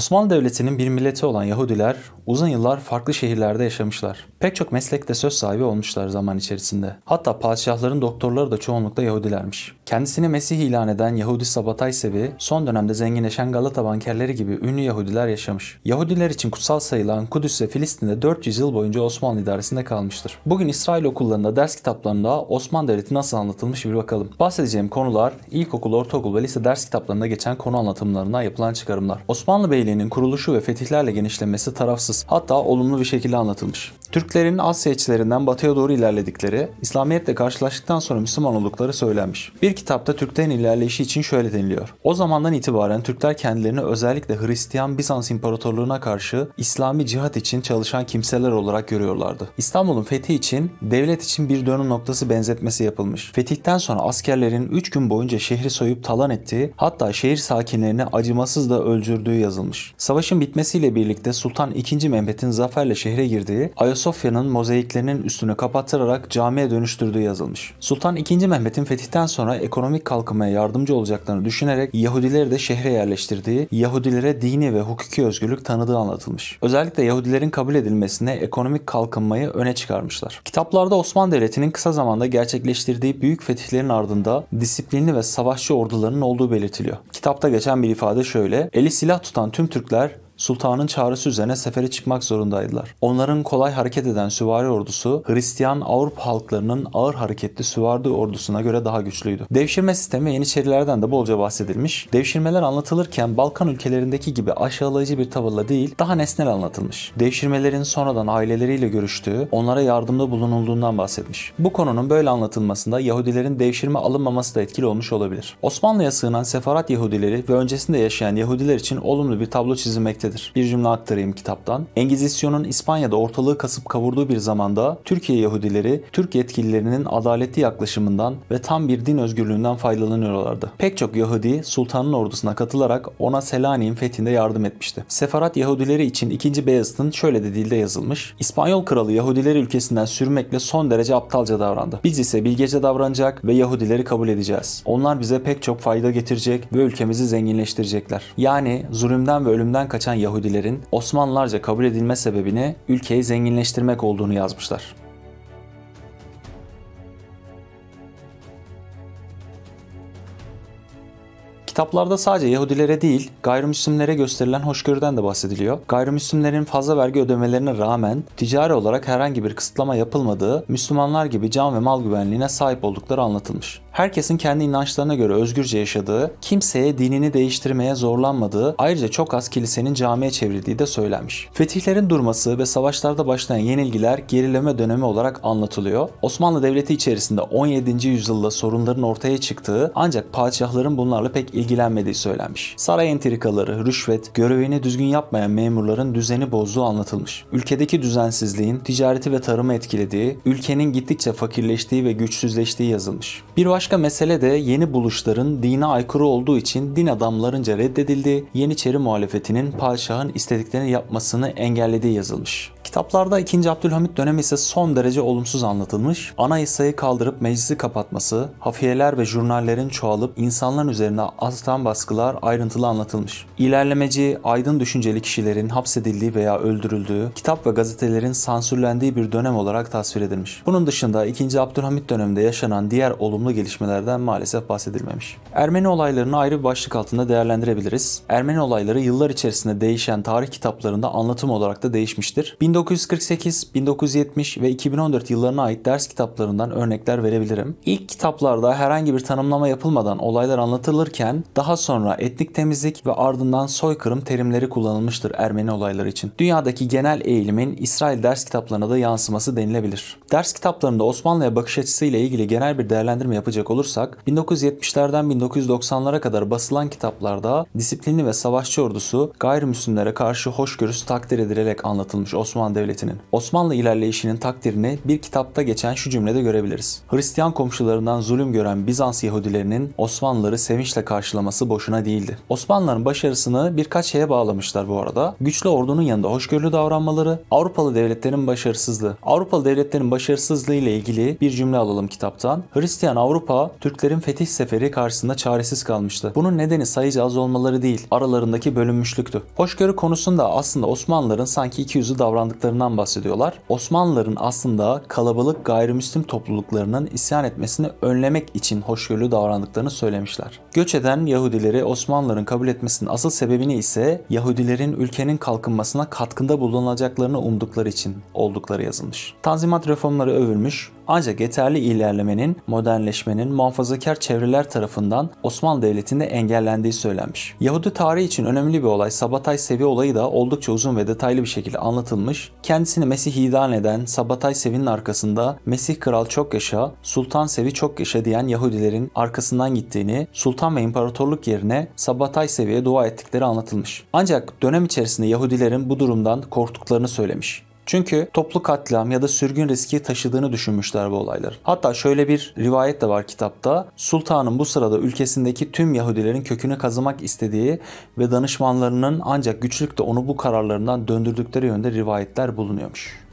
Osmanlı Devleti'nin bir milleti olan Yahudiler uzun yıllar farklı şehirlerde yaşamışlar. Pek çok meslekte söz sahibi olmuşlar zaman içerisinde. Hatta padişahların doktorları da çoğunlukla Yahudilermiş. Kendisini Mesih ilan eden Yahudi Sabatay Sevi, son dönemde zenginleşen Galata bankerleri gibi ünlü Yahudiler yaşamış. Yahudiler için kutsal sayılan Kudüs ve Filistin'de 400 yıl boyunca Osmanlı idaresinde kalmıştır. Bugün İsrail okullarında ders kitaplarında Osmanlı Devleti nasıl anlatılmış bir bakalım. Bahsedeceğim konular ilkokul, ortaokul ve lise ders kitaplarında geçen konu anlatımlarına yapılan çıkarımlar. Osmanlı Beyliği Birliği'nin kuruluşu ve fetihlerle genişlemesi tarafsız hatta olumlu bir şekilde anlatılmış. Türklerin Asya içlerinden batıya doğru ilerledikleri, İslamiyetle karşılaştıktan sonra Müslüman oldukları söylenmiş. Bir kitapta Türklerin ilerleyişi için şöyle deniliyor. O zamandan itibaren Türkler kendilerini özellikle Hristiyan Bizans İmparatorluğuna karşı İslami cihat için çalışan kimseler olarak görüyorlardı. İstanbul'un fethi için devlet için bir dönüm noktası benzetmesi yapılmış. Fetihten sonra askerlerin 3 gün boyunca şehri soyup talan ettiği hatta şehir sakinlerini acımasız da öldürdüğü yazılmış yapılmış. Savaşın bitmesiyle birlikte Sultan II. Mehmet'in zaferle şehre girdiği Ayasofya'nın mozaiklerinin üstünü kapattırarak camiye dönüştürdüğü yazılmış. Sultan II. Mehmet'in fetihten sonra ekonomik kalkınmaya yardımcı olacaklarını düşünerek Yahudileri de şehre yerleştirdiği, Yahudilere dini ve hukuki özgürlük tanıdığı anlatılmış. Özellikle Yahudilerin kabul edilmesine ekonomik kalkınmayı öne çıkarmışlar. Kitaplarda Osmanlı Devleti'nin kısa zamanda gerçekleştirdiği büyük fetihlerin ardında disiplinli ve savaşçı ordularının olduğu belirtiliyor. Kitapta geçen bir ifade şöyle, eli silah tutan tüm tüm Türkler sultanın çağrısı üzerine sefere çıkmak zorundaydılar. Onların kolay hareket eden süvari ordusu Hristiyan Avrupa halklarının ağır hareketli süvari ordusuna göre daha güçlüydü. Devşirme sistemi Yeniçerilerden de bolca bahsedilmiş. Devşirmeler anlatılırken Balkan ülkelerindeki gibi aşağılayıcı bir tavırla değil daha nesnel anlatılmış. Devşirmelerin sonradan aileleriyle görüştüğü, onlara yardımda bulunulduğundan bahsetmiş. Bu konunun böyle anlatılmasında Yahudilerin devşirme alınmaması da etkili olmuş olabilir. Osmanlı'ya sığınan sefarat Yahudileri ve öncesinde yaşayan Yahudiler için olumlu bir tablo çizilmektedir etmektedir. Bir cümle aktarayım kitaptan. Engizisyon'un İspanya'da ortalığı kasıp kavurduğu bir zamanda Türkiye Yahudileri Türk yetkililerinin adaletli yaklaşımından ve tam bir din özgürlüğünden faydalanıyorlardı. Pek çok Yahudi sultanın ordusuna katılarak ona Selanik'in fethinde yardım etmişti. Sefarat Yahudileri için 2. Beyazıt'ın şöyle de dilde yazılmış. İspanyol kralı Yahudileri ülkesinden sürmekle son derece aptalca davrandı. Biz ise bilgece davranacak ve Yahudileri kabul edeceğiz. Onlar bize pek çok fayda getirecek ve ülkemizi zenginleştirecekler. Yani zulümden ve ölümden kaçan Yahudilerin Osmanlılarca kabul edilme sebebini ülkeyi zenginleştirmek olduğunu yazmışlar. Kitaplarda sadece Yahudilere değil, gayrimüslimlere gösterilen hoşgörüden de bahsediliyor. Gayrimüslimlerin fazla vergi ödemelerine rağmen ticari olarak herhangi bir kısıtlama yapılmadığı, Müslümanlar gibi can ve mal güvenliğine sahip oldukları anlatılmış. Herkesin kendi inançlarına göre özgürce yaşadığı, kimseye dinini değiştirmeye zorlanmadığı, ayrıca çok az kilisenin camiye çevrildiği de söylenmiş. Fetihlerin durması ve savaşlarda başlayan yenilgiler gerileme dönemi olarak anlatılıyor. Osmanlı Devleti içerisinde 17. yüzyılda sorunların ortaya çıktığı ancak padişahların bunlarla pek ilgilenmediği söylenmiş. Saray entrikaları, rüşvet, görevini düzgün yapmayan memurların düzeni bozduğu anlatılmış. Ülkedeki düzensizliğin ticareti ve tarımı etkilediği, ülkenin gittikçe fakirleştiği ve güçsüzleştiği yazılmış. Bir başka mesele de yeni buluşların dine aykırı olduğu için din adamlarınca reddedildi, Yeniçeri muhalefetinin padişahın istediklerini yapmasını engellediği yazılmış. Kitaplarda 2. Abdülhamit dönemi ise son derece olumsuz anlatılmış. Anayasayı kaldırıp meclisi kapatması, hafiyeler ve jurnallerin çoğalıp insanların üzerinde aslan baskılar ayrıntılı anlatılmış. İlerlemeci, aydın düşünceli kişilerin hapsedildiği veya öldürüldüğü, kitap ve gazetelerin sansürlendiği bir dönem olarak tasvir edilmiş. Bunun dışında 2. Abdülhamit döneminde yaşanan diğer olumlu gelişmelerden maalesef bahsedilmemiş. Ermeni olaylarını ayrı bir başlık altında değerlendirebiliriz. Ermeni olayları yıllar içerisinde değişen tarih kitaplarında anlatım olarak da değişmiştir. 19 1948, 1970 ve 2014 yıllarına ait ders kitaplarından örnekler verebilirim. İlk kitaplarda herhangi bir tanımlama yapılmadan olaylar anlatılırken daha sonra etnik temizlik ve ardından soykırım terimleri kullanılmıştır Ermeni olayları için. Dünyadaki genel eğilimin İsrail ders kitaplarına da yansıması denilebilir. Ders kitaplarında Osmanlı'ya bakış açısıyla ilgili genel bir değerlendirme yapacak olursak 1970'lerden 1990'lara kadar basılan kitaplarda disiplinli ve savaşçı ordusu gayrimüslimlere karşı hoşgörüsü takdir edilerek anlatılmış Osmanlı Osmanlı Devleti'nin. Osmanlı ilerleyişinin takdirini bir kitapta geçen şu cümlede görebiliriz. Hristiyan komşularından zulüm gören Bizans Yahudilerinin Osmanlıları sevinçle karşılaması boşuna değildi. Osmanlıların başarısını birkaç şeye bağlamışlar bu arada. Güçlü ordunun yanında hoşgörülü davranmaları, Avrupalı devletlerin başarısızlığı. Avrupalı devletlerin başarısızlığı ile ilgili bir cümle alalım kitaptan. Hristiyan Avrupa, Türklerin fetih seferi karşısında çaresiz kalmıştı. Bunun nedeni sayıca az olmaları değil, aralarındaki bölünmüşlüktü. Hoşgörü konusunda aslında Osmanlıların sanki iki yüzlü davrandık kaynaklarından bahsediyorlar. Osmanlıların aslında kalabalık gayrimüslim topluluklarının isyan etmesini önlemek için hoşgörülü davrandıklarını söylemişler. Göç eden Yahudileri Osmanlıların kabul etmesinin asıl sebebini ise Yahudilerin ülkenin kalkınmasına katkında bulunacaklarını umdukları için oldukları yazılmış. Tanzimat reformları övülmüş, ancak yeterli ilerlemenin modernleşmenin muhafazakar çevreler tarafından Osmanlı Devleti'nde engellendiği söylenmiş. Yahudi tarihi için önemli bir olay Sabatay Sevi olayı da oldukça uzun ve detaylı bir şekilde anlatılmış. Kendisini Mesih ilan eden Sabatay Sevi'nin arkasında Mesih Kral çok yaşa, Sultan Sevi çok yaşa diyen Yahudilerin arkasından gittiğini, Sultan ve imparatorluk yerine Sabatay Sevi'ye dua ettikleri anlatılmış. Ancak dönem içerisinde Yahudilerin bu durumdan korktuklarını söylemiş. Çünkü toplu katliam ya da sürgün riski taşıdığını düşünmüşler bu olaylar. Hatta şöyle bir rivayet de var kitapta. Sultanın bu sırada ülkesindeki tüm Yahudilerin kökünü kazımak istediği ve danışmanlarının ancak güçlükle onu bu kararlarından döndürdükleri yönde rivayetler bulunuyormuş.